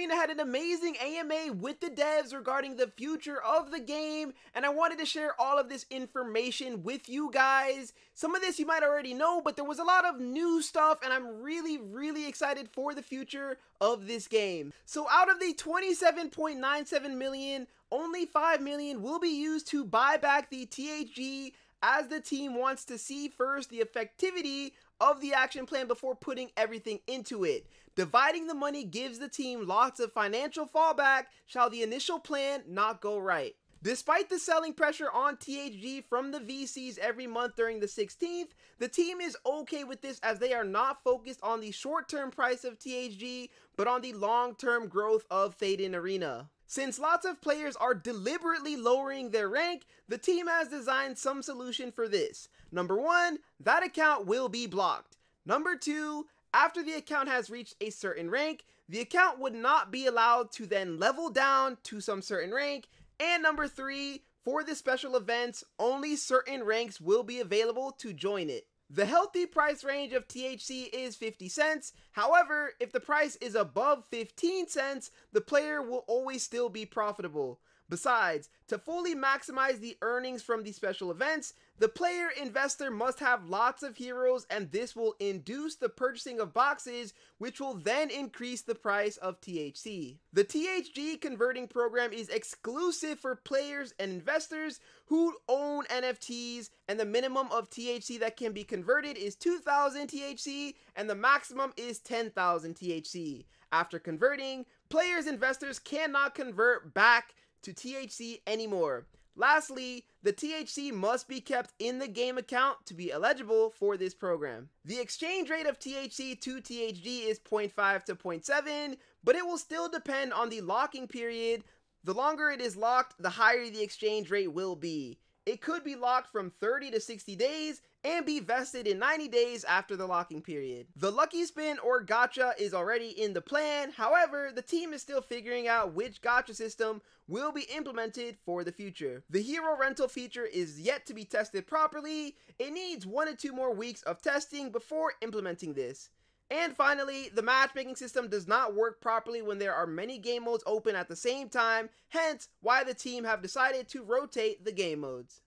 Karina had an amazing AMA with the devs regarding the future of the game, and I wanted to share all of this information with you guys. Some of this you might already know, but there was a lot of new stuff, and I'm really, really excited for the future of this game. So out of the 27.97 million, only 5 million will be used to buy back the THG as the team wants to see first the effectivity of the action plan before putting everything into it. Dividing the money gives the team lots of financial fallback shall the initial plan not go right. Despite the selling pressure on THG from the VCs every month during the 16th, the team is okay with this as they are not focused on the short-term price of THG, but on the long-term growth of Faden Arena. Since lots of players are deliberately lowering their rank, the team has designed some solution for this. Number one, that account will be blocked. Number two, after the account has reached a certain rank, the account would not be allowed to then level down to some certain rank. And number three, for the special events, only certain ranks will be available to join it. The healthy price range of THC is 50 cents. However, if the price is above 15 cents, the player will always still be profitable. Besides, to fully maximize the earnings from these special events, the player investor must have lots of heroes and this will induce the purchasing of boxes, which will then increase the price of THC. The THG converting program is exclusive for players and investors who own NFTs and the minimum of THC that can be converted is 2000 THC and the maximum is 10,000 THC. After converting, players investors cannot convert back to THC anymore. Lastly, the THC must be kept in the game account to be eligible for this program. The exchange rate of THC to THD is 0.5 to 0.7, but it will still depend on the locking period. The longer it is locked, the higher the exchange rate will be it could be locked from 30 to 60 days and be vested in 90 days after the locking period. The lucky spin or gotcha is already in the plan, however, the team is still figuring out which gotcha system will be implemented for the future. The hero rental feature is yet to be tested properly, it needs one or two more weeks of testing before implementing this. And finally, the matchmaking system does not work properly when there are many game modes open at the same time, hence why the team have decided to rotate the game modes.